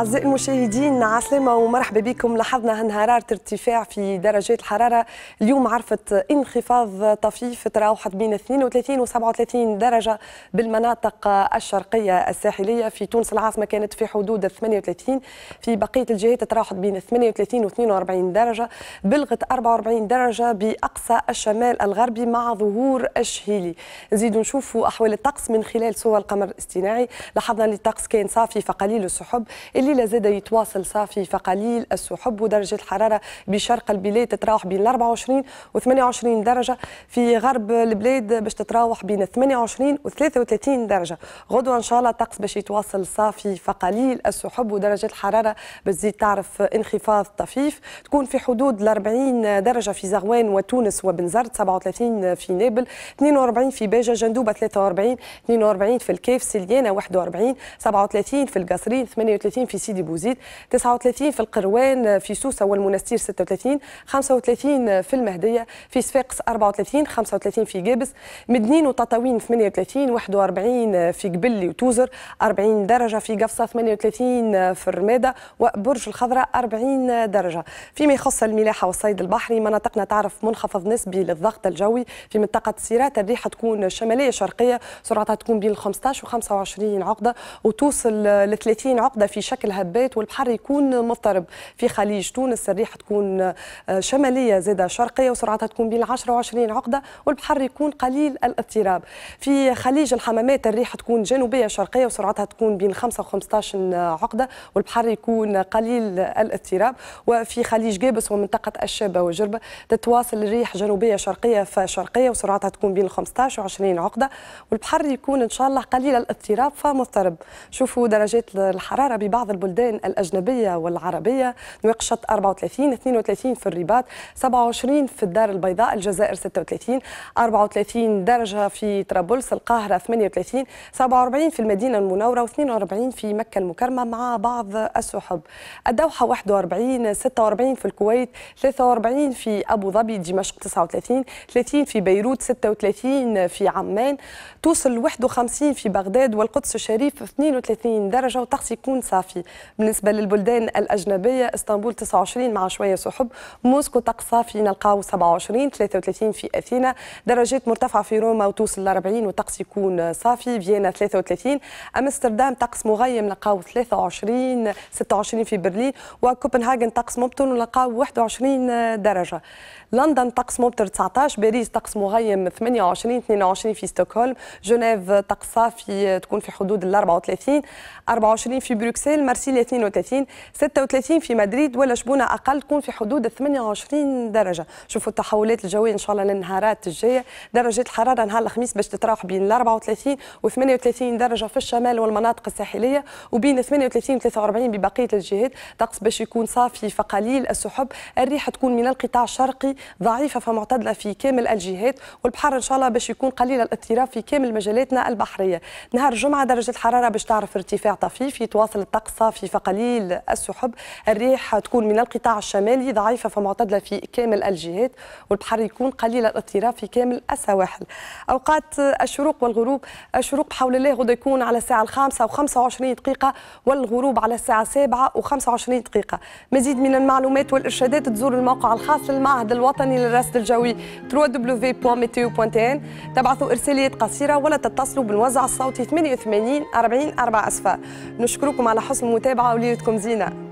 أعزائي المشاهدين عسلامة ومرحبا بكم لاحظنا هنهارارة ارتفاع في درجات الحرارة اليوم عرفت انخفاض طفيف تراوحت بين 32 و 37 درجة بالمناطق الشرقية الساحلية في تونس العاصمة كانت في حدود 38 في بقية الجهات تراوحت بين 38 و 42 درجة بلغت 44 درجة بأقصى الشمال الغربي مع ظهور الشهيلي نزيدوا نشوفوا أحوال الطقس من خلال صور القمر الاصطناعي لاحظنا أن الطقس كان صافي فقليل السحب اللي الليله زاد يتواصل صافي فقليل السحب ودرجه الحراره بشرق البلاد تتراوح بين 24 و 28 درجه في غرب البلاد باش تتراوح بين 28 و 33 درجه غدوه ان شاء الله الطقس باش يتواصل صافي فقليل السحب ودرجه الحراره بتزيد تعرف انخفاض طفيف تكون في حدود ال 40 درجه في زغوان وتونس وبنزرت 37 في نابل 42 في باجه جندوبه 43 42 في الكيف سليانه 41 37 في القصرين 38 في سيدي بوزيد 39 في القروان في سوسه والمنستير 36 35 في المهديه في صفاقس 34 35 في جابس مدنين وتطاوين 38 41 في قبلي وتوزر 40 درجه في قفصه 38 في الرماده وبرج الخضراء 40 درجه فيما يخص الملاحه والصيد البحري مناطقنا تعرف منخفض نسبي للضغط الجوي في منطقه سيرات الريحه تكون شماليه شرقيه سرعتها تكون بين 15 و 25 عقده وتوصل ل 30 عقده في شكل الهبات والبحر يكون مضطرب في خليج تونس الريح تكون آه، شماليه زاده شرقيه وسرعتها تكون بين 10 و 20 عقده والبحر يكون قليل الاضطراب في خليج الحمامات الريح تكون جنوبيه شرقيه وسرعتها تكون بين 5 و 15 عقده والبحر يكون قليل الاضطراب وفي خليج جابس ومنطقه الشابه وجربه تتواصل الريح جنوبيه شرقيه فشرقيه وسرعتها تكون بين 15 و 20 عقده والبحر يكون ان شاء الله قليل الاضطراب فمضطرب شوفوا درجات الحراره ببعض البلدان الأجنبية والعربية نوقشت 34 32 في الرباط 27 في الدار البيضاء الجزائر 36 34 درجة في طرابلس القاهرة 38 47 في المدينة المنورة و42 في مكة المكرمة مع بعض السحب الدوحة 41 46 في الكويت 43 في أبو ظبي دمشق 39 30 في بيروت 36 في عمان توصل 51 في بغداد والقدس الشريف 32 درجة وطقس يكون صافي الصيفي بالنسبة للبلدان الأجنبية اسطنبول 29 مع شوية سحب موسكو طقس في نلقاو 27 33 في أثينا درجات مرتفعة في روما وتوصل ل 40 والطقس يكون صافي فيينا 33 أمستردام طقس مغيم نلقاو 23 26 في برلين وكوبنهاجن طقس مبطل ونلقاو 21 درجة لندن طقس مبطل 19 باريس طقس مغيم 28 22 في ستوكهولم جنيف طقس صافي تكون في حدود ال 34 24 في بروكسل مارسيليا 32 36 في مدريد ولا شبونه اقل تكون في حدود 28 درجه شوفوا التحولات الجويه ان شاء الله للنهارات الجايه درجه الحراره نهار الخميس باش تتراوح بين 34 و 38 درجه في الشمال والمناطق الساحليه وبين 38 و 43 ببقيه الجهات طقس باش يكون صافي فقليل السحب الريح تكون من القطاع الشرقي ضعيفه فمعتدله في كامل الجهات والبحر ان شاء الله باش يكون قليل الاضطراب في كامل مجالاتنا البحريه نهار الجمعه درجه الحراره باش تعرف ارتفاع طفيف يتواصل الطقس صافي فقليل السحب الريح تكون من القطاع الشمالي ضعيفة فمعتدلة في كامل الجهات والبحر يكون قليل الاضطراب في كامل السواحل أوقات الشروق والغروب الشروق بحول الله غدا يكون على الساعة الخامسة و25 دقيقة والغروب على الساعة السابعة و25 دقيقة مزيد من المعلومات والإرشادات تزور الموقع الخاص للمعهد الوطني للرصد الجوي www.meteo.in تبعثوا إرساليات قصيرة ولا تتصلوا بالوزع الصوتي 88 40 4 أسفار نشكركم على حسن متابعه وليلتكم زينه